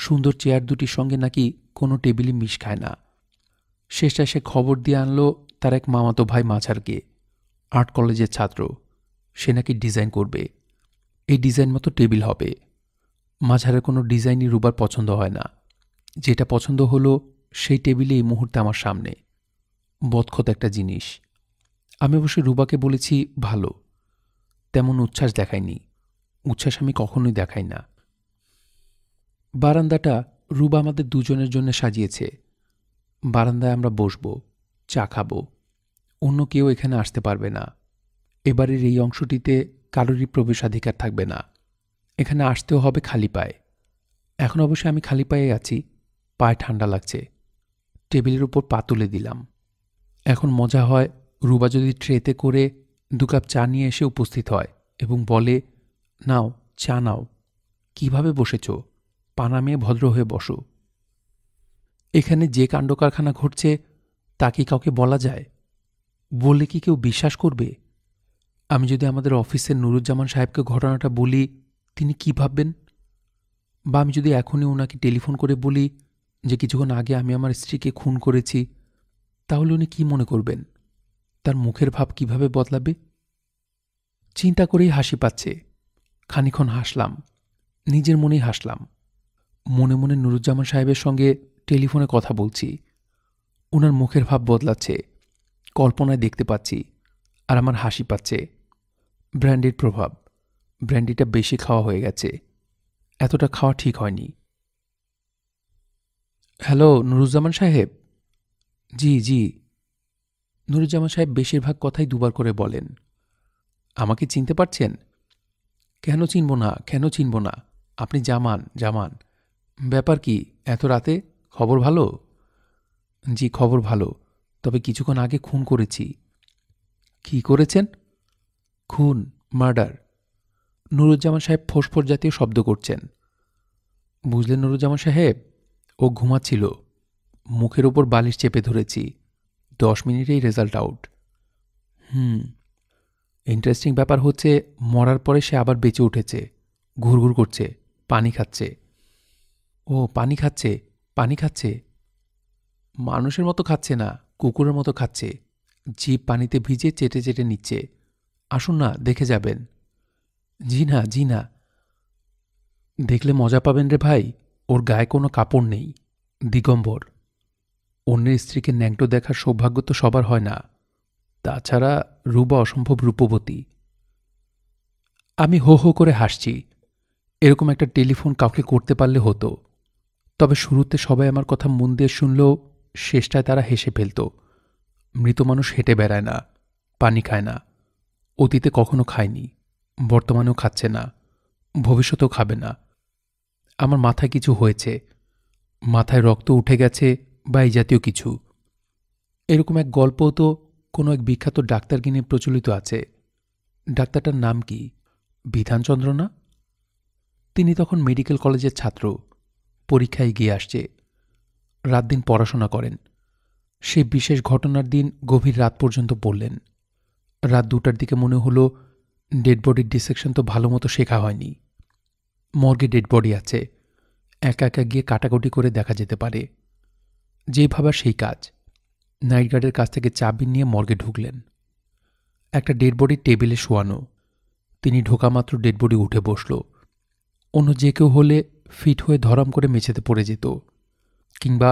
সুন্দর চেয়ার দুটির সঙ্গে নাকি কোনো টেবিলই মিশ খায় না শেষটায় সে খবর দিয়ে আনল তার এক মামাতো ভাই মাছারকে আর্ট কলেজের ছাত্র সে নাকি ডিজাইন করবে এই ডিজাইন মতো টেবিল হবে মাঝারের কোনো ডিজাইনই রুবার পছন্দ হয় না যেটা পছন্দ হলো সেই টেবিলে এই মুহূর্তে আমার সামনে বৎখত একটা জিনিস আমি অবশ্যই রুবাকে বলেছি ভালো তেমন উচ্ছ্বাস দেখায়নি উচ্ছ্বাস আমি কখনোই দেখাই না বারান্দাটা রুবা আমাদের দুজনের জন্য সাজিয়েছে বারান্দায় আমরা বসব চা খাব অন্য কেউ এখানে আসতে পারবে না এবারের এই অংশটিতে কারোরই প্রবেশাধিকার থাকবে না এখানে আসতেও হবে খালি পায়ে এখন অবশ্যই আমি খালি পায়ে আছি পায়ে ঠান্ডা লাগছে টেবিলের উপর পা তুলে দিলাম এখন মজা হয় রুবা যদি ট্রেতে করে দু কাপ চা নিয়ে এসে উপস্থিত হয় এবং বলে নাও চা নাও কিভাবে বসেছ নামিয়ে ভদ্র হয়ে বসো এখানে যে কাণ্ড কারখানা ঘটছে তা কি কাউকে বলা যায় বলে কি কেউ বিশ্বাস করবে আমি যদি আমাদের অফিসের নুরুজ্জামান সাহেবকে ঘটনাটা বলি তিনি কি ভাববেন বা আমি যদি এখনই ওনাকে টেলিফোন করে বলি যে কিছুক্ষণ আগে আমি আমার স্ত্রীকে খুন করেছি তাহলে উনি কি মনে করবেন তার মুখের ভাব কিভাবে বদলাবে চিন্তা করেই হাসি পাচ্ছে খানিক্ষণ হাসলাম নিজের মনেই হাসলাম মনে মনে নুরুজ্জামান সাহেবের সঙ্গে টেলিফোনে কথা বলছি ওনার মুখের ভাব বদলাচ্ছে কল্পনায় দেখতে পাচ্ছি আর আমার হাসি পাচ্ছে ব্র্যান্ডির প্রভাব ব্র্যান্ডিটা বেশি খাওয়া হয়ে গেছে এতটা খাওয়া ঠিক হয়নি হ্যালো নুরুজ্জামান সাহেব জি জি নুরুজ্জামান সাহেব বেশিরভাগ কথাই দুবার করে বলেন আমাকে চিনতে পারছেন কেন চিনব না কেন চিনব না আপনি জামান জামান ব্যাপার কি এত রাতে খবর ভালো জি খবর ভালো তবে কিছুক্ষণ আগে খুন করেছি কি করেছেন খুন মার্ডার নুরুজ্জামান সাহেব ফোসফোর জাতীয় শব্দ করছেন বুঝলেন নুরুজ্জামান সাহেব ও ঘুমাচ্ছিল মুখের ওপর বালিশ চেপে ধরেছি দশ মিনিটেই রেজাল্ট আউট হুম ইন্টারেস্টিং ব্যাপার হচ্ছে মরার পরে সে আবার বেঁচে উঠেছে ঘুরঘুর করছে পানি খাচ্ছে ও পানি খাচ্ছে পানি খাচ্ছে মানুষের মতো খাচ্ছে না কুকুরের মতো খাচ্ছে জীব পানিতে ভিজে চেটে চেটে নিচ্ছে আসুন না দেখে যাবেন জি না জি না দেখলে মজা পাবেন রে ভাই ওর গায়ে কোনো কাপড় নেই দিগম্বর অন্যের স্ত্রীকে ন্যাংটো দেখার সৌভাগ্য তো সবার হয় না তাছাড়া রুবা অসম্ভব রূপবতী আমি হো হো করে হাসছি এরকম একটা টেলিফোন কাউকে করতে পারলে হতো তবে শুরুতে সবাই আমার কথা মন দিয়ে শুনলেও শেষটায় তারা হেসে ফেলত মৃত মানুষ হেঁটে বেড়ায় না পানি খায় না অতীতে কখনো খায়নি বর্তমানেও খাচ্ছে না ভবিষ্যতেও খাবে না আমার মাথায় কিছু হয়েছে মাথায় রক্ত উঠে গেছে বা এই জাতীয় কিছু এরকম এক গল্প তো কোনো এক বিখ্যাত ডাক্তার কিনে প্রচলিত আছে ডাক্তারটার নাম কি বিধানচন্দ্র না তিনি তখন মেডিকেল কলেজের ছাত্র পরীক্ষায় গিয়ে আসছে রাত দিন পড়াশোনা করেন সে বিশেষ ঘটনার দিন গভীর রাত পর্যন্ত পড়লেন রাত দুটার দিকে মনে হলো ডেড বডির ডিসেকশন তো ভালো মতো শেখা হয়নি মর্গে ডেড বডি আছে একা একা গিয়ে কাটাকুটি করে দেখা যেতে পারে যে ভাবা সেই কাজ নাইট গার্ডের কাছ থেকে চাবি নিয়ে মর্গে ঢুকলেন একটা ডেড বডি টেবিলে শোয়ানো তিনি ঢোকামাত্র ডেড বডি উঠে বসল অন্য যে কেউ হলে ফিট হয়ে ধরম করে মেঝেতে পড়ে যেত কিংবা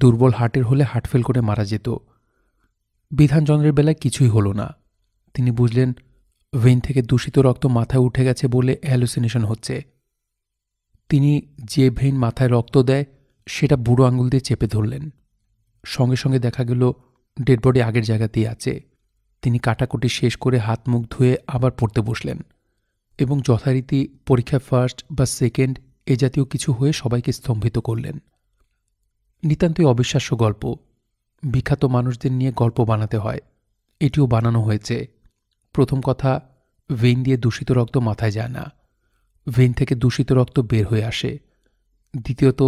দুর্বল হার্টের হলে ফেল করে মারা যেত বিধানচন্দ্রের বেলায় কিছুই হলো না তিনি বুঝলেন ভেন থেকে দূষিত রক্ত মাথায় উঠে গেছে বলে অ্যালোসিনেশন হচ্ছে তিনি যে ভেন মাথায় রক্ত দেয় সেটা বুড়ো আঙুল দিয়ে চেপে ধরলেন সঙ্গে সঙ্গে দেখা গেল ডেড বডি আগের জায়গাতেই আছে তিনি কাটাকুটি শেষ করে হাত মুখ ধুয়ে আবার পড়তে বসলেন এবং যথারীতি পরীক্ষা ফার্স্ট বা সেকেন্ড এ জাতীয় কিছু হয়ে সবাইকে স্তম্ভিত করলেন নিতান্তই অবিশ্বাস্য গল্প বিখ্যাত মানুষদের নিয়ে গল্প বানাতে হয় এটিও বানানো হয়েছে প্রথম কথা ভেন দিয়ে দূষিত রক্ত মাথায় যায় না ভেন থেকে দূষিত রক্ত বের হয়ে আসে দ্বিতীয়ত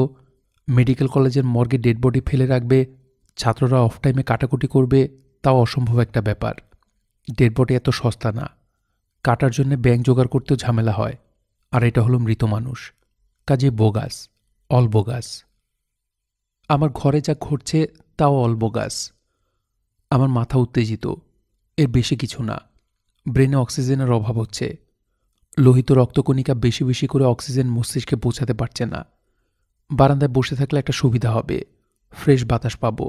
মেডিকেল কলেজের মর্গে ডেড বডি ফেলে রাখবে ছাত্ররা অফ টাইমে কাটাকুটি করবে তাও অসম্ভব একটা ব্যাপার ডেড বডি এত সস্তা না কাটার জন্য ব্যাংক জোগাড় করতেও ঝামেলা হয় আর এটা হলো মৃত মানুষ কাজে বোগাস অলবোগাস আমার ঘরে যা ঘটছে তাও অলবোগাস আমার মাথা উত্তেজিত এর বেশি কিছু না ব্রেনে অক্সিজেনের অভাব হচ্ছে লোহিত রক্তকণিকা বেশি বেশি করে অক্সিজেন মস্তিষ্কে পৌঁছাতে পারছে না বারান্দায় বসে থাকলে একটা সুবিধা হবে ফ্রেশ বাতাস পাবো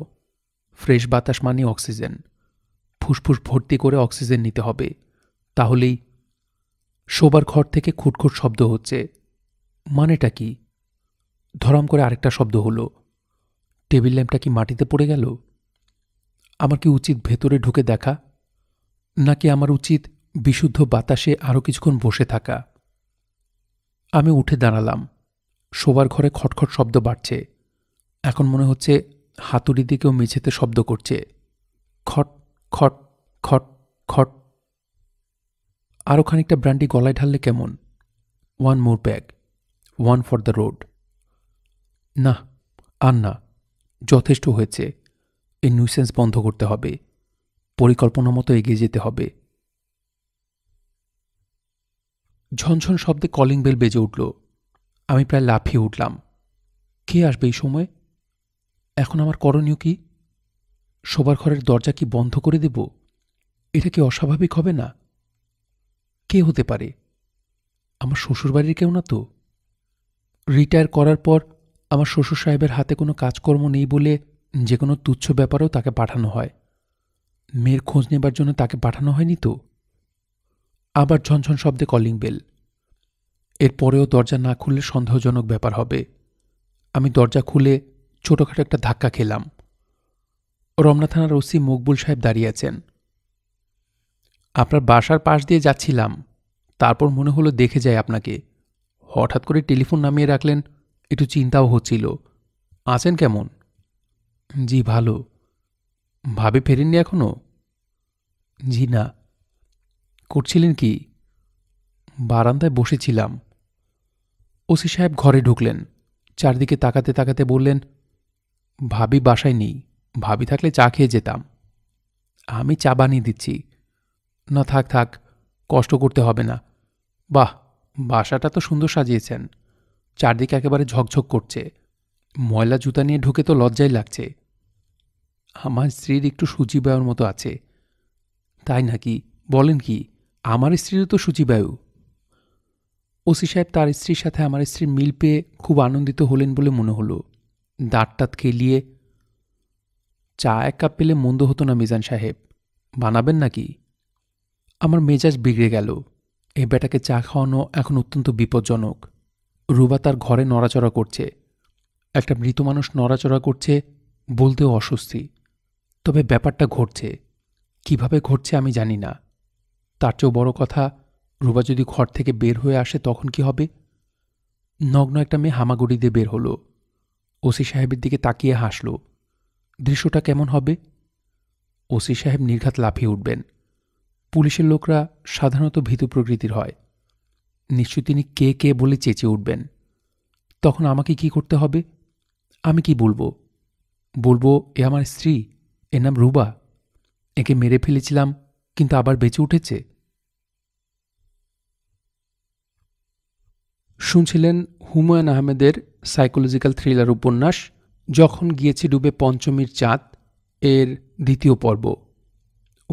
ফ্রেশ বাতাস মানে অক্সিজেন ফুসফুস ভর্তি করে অক্সিজেন নিতে হবে তাহলেই শোবার ঘর থেকে খুটখুট শব্দ হচ্ছে মানেটা কি ধরম করে আরেকটা শব্দ হলো টেবিল ল্যাম্পটা কি মাটিতে পড়ে গেল আমার কি উচিত ভেতরে ঢুকে দেখা নাকি আমার উচিত বিশুদ্ধ বাতাসে আরও কিছুক্ষণ বসে থাকা আমি উঠে দাঁড়ালাম শোবার ঘরে খটখট শব্দ বাড়ছে এখন মনে হচ্ছে হাতুড়ি দিকেও মেঝেতে শব্দ করছে খট খট খট খট আরও খানিকটা ব্র্যান্ডি গলায় ঢাললে কেমন one more peg one for the road না আর না যথেষ্ট হয়েছে এই নুইসেন্স বন্ধ করতে হবে পরিকল্পনা মতো এগিয়ে যেতে হবে ঝনঝন শব্দে কলিং বেল বেজে উঠল আমি প্রায় লাফিয়ে উঠলাম কে আসবে এই সময় এখন আমার করণীয় কি শোবার ঘরের দরজা কি বন্ধ করে দেব এটা কি অস্বাভাবিক হবে না কে হতে পারে আমার শ্বশুরবাড়ির কেউ না তো রিটায়ার করার পর আমার শ্বশুর সাহেবের হাতে কোনো কাজকর্ম নেই বলে যে কোনো তুচ্ছ ব্যাপারেও তাকে পাঠানো হয় মেয়ের খোঁজ নেবার জন্য তাকে পাঠানো হয়নি তো আবার ঝনঝন শব্দে কলিং বেল এরপরেও দরজা না খুললে সন্দেহজনক ব্যাপার হবে আমি দরজা খুলে ছোটখাটো একটা ধাক্কা খেলাম রমনা থানার ওসি মকবুল সাহেব দাঁড়িয়ে আছেন আপনার বাসার পাশ দিয়ে যাচ্ছিলাম তারপর মনে হলো দেখে যাই আপনাকে হঠাৎ করে টেলিফোন নামিয়ে রাখলেন একটু চিন্তাও হচ্ছিল আছেন কেমন জি ভালো ভাবে ফেরেননি এখনও জি না করছিলেন কি বারান্দায় বসেছিলাম ওসি সাহেব ঘরে ঢুকলেন চারদিকে তাকাতে তাকাতে বললেন ভাবি বাসায় নেই ভাবি থাকলে চা খেয়ে যেতাম আমি চা বানিয়ে দিচ্ছি না থাক থাক কষ্ট করতে হবে না বাহ বাসাটা তো সুন্দর সাজিয়েছেন চারদিকে একেবারে ঝকঝক করছে ময়লা জুতা নিয়ে ঢুকে তো লজ্জাই লাগছে আমার স্ত্রীর একটু সুচি মতো আছে তাই নাকি বলেন কি আমার স্ত্রীর তো সূচিবায়ু ওসি সাহেব তার স্ত্রীর সাথে আমার স্ত্রীর মিল পেয়ে খুব আনন্দিত হলেন বলে মনে হলো দাঁত টাত কেলিয়ে চা এক কাপ পেলে মন্দ হতো না মিজান সাহেব বানাবেন নাকি আমার মেজাজ বিগড়ে গেল এ বেটাকে চা খাওয়ানো এখন অত্যন্ত বিপজ্জনক রুবা তার ঘরে নড়াচড়া করছে একটা মৃত মানুষ নড়াচড়া করছে বলতেও অস্বস্তি তবে ব্যাপারটা ঘটছে কিভাবে ঘটছে আমি জানি না তার চেয়েও বড় কথা রুবা যদি ঘর থেকে বের হয়ে আসে তখন কি হবে নগ্ন একটা মেয়ে হামাগুড়ি দিয়ে বের হলো ওসি সাহেবের দিকে তাকিয়ে হাসল দৃশ্যটা কেমন হবে ওসি সাহেব নির্ঘাত লাফিয়ে উঠবেন পুলিশের লোকরা সাধারণত ভীতু প্রকৃতির হয় নিশ্চয় তিনি কে কে বলে চেঁচে উঠবেন তখন আমাকে কি করতে হবে আমি কি বলবো বলবো এ আমার স্ত্রী এর নাম রুবা একে মেরে ফেলেছিলাম কিন্তু আবার বেঁচে উঠেছে শুনছিলেন হুমায়ুন আহমেদের সাইকোলজিক্যাল থ্রিলার উপন্যাস যখন গিয়েছে ডুবে পঞ্চমীর চাঁদ এর দ্বিতীয় পর্ব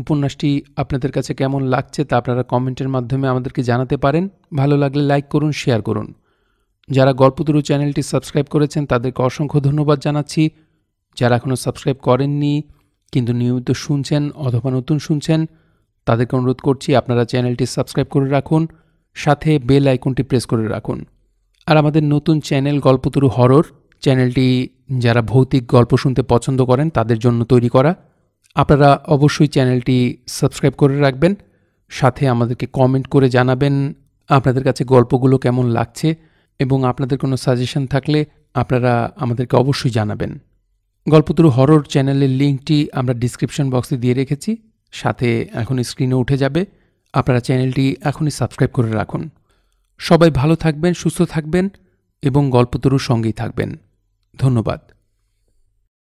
উপন্যাসটি আপনাদের কাছে কেমন লাগছে তা আপনারা কমেন্টের মাধ্যমে আমাদেরকে জানাতে পারেন ভালো লাগলে লাইক করুন শেয়ার করুন যারা গল্পতরু চ্যানেলটি সাবস্ক্রাইব করেছেন তাদেরকে অসংখ্য ধন্যবাদ জানাচ্ছি যারা এখনও সাবস্ক্রাইব করেননি কিন্তু নিয়মিত শুনছেন অথবা নতুন শুনছেন তাদেরকে অনুরোধ করছি আপনারা চ্যানেলটি সাবস্ক্রাইব করে রাখুন সাথে বেল আইকনটি প্রেস করে রাখুন আর আমাদের নতুন চ্যানেল গল্পতরু হরর চ্যানেলটি যারা ভৌতিক গল্প শুনতে পছন্দ করেন তাদের জন্য তৈরি করা আপনারা অবশ্যই চ্যানেলটি সাবস্ক্রাইব করে রাখবেন সাথে আমাদেরকে কমেন্ট করে জানাবেন আপনাদের কাছে গল্পগুলো কেমন লাগছে এবং আপনাদের কোনো সাজেশন থাকলে আপনারা আমাদেরকে অবশ্যই জানাবেন গল্পতরু হরর চ্যানেলের লিঙ্কটি আমরা ডিসক্রিপশন বক্সে দিয়ে রেখেছি সাথে এখন স্ক্রিনে উঠে যাবে আপনারা চ্যানেলটি এখনই সাবস্ক্রাইব করে রাখুন সবাই ভালো থাকবেন সুস্থ থাকবেন এবং গল্পতরুর সঙ্গেই থাকবেন ধন্যবাদ